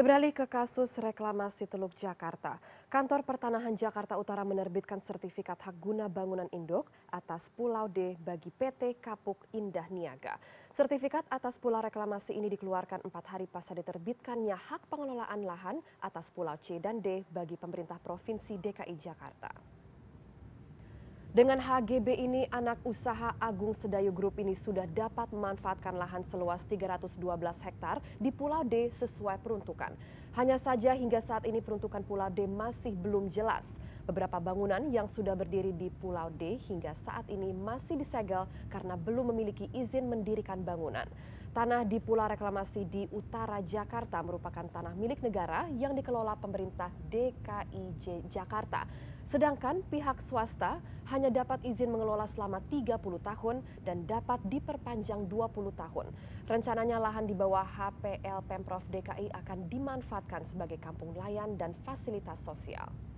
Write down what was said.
Beralih ke kasus reklamasi Teluk Jakarta, Kantor Pertanahan Jakarta Utara menerbitkan sertifikat hak guna bangunan induk atas Pulau D bagi PT Kapuk Indah Niaga. Sertifikat atas pulau reklamasi ini dikeluarkan empat hari pasca diterbitkannya hak pengelolaan lahan atas Pulau C dan D bagi pemerintah Provinsi DKI Jakarta. Dengan HGB ini, anak usaha Agung Sedayu Group ini sudah dapat memanfaatkan lahan seluas 312 hektar di Pulau D sesuai peruntukan. Hanya saja hingga saat ini peruntukan Pulau D masih belum jelas. Beberapa bangunan yang sudah berdiri di Pulau D hingga saat ini masih disegel karena belum memiliki izin mendirikan bangunan. Tanah di Pulau Reklamasi di utara Jakarta merupakan tanah milik negara yang dikelola pemerintah DKI Jakarta. Sedangkan pihak swasta hanya dapat izin mengelola selama 30 tahun dan dapat diperpanjang 20 tahun. Rencananya lahan di bawah HPL Pemprov DKI akan dimanfaatkan sebagai kampung layan dan fasilitas sosial.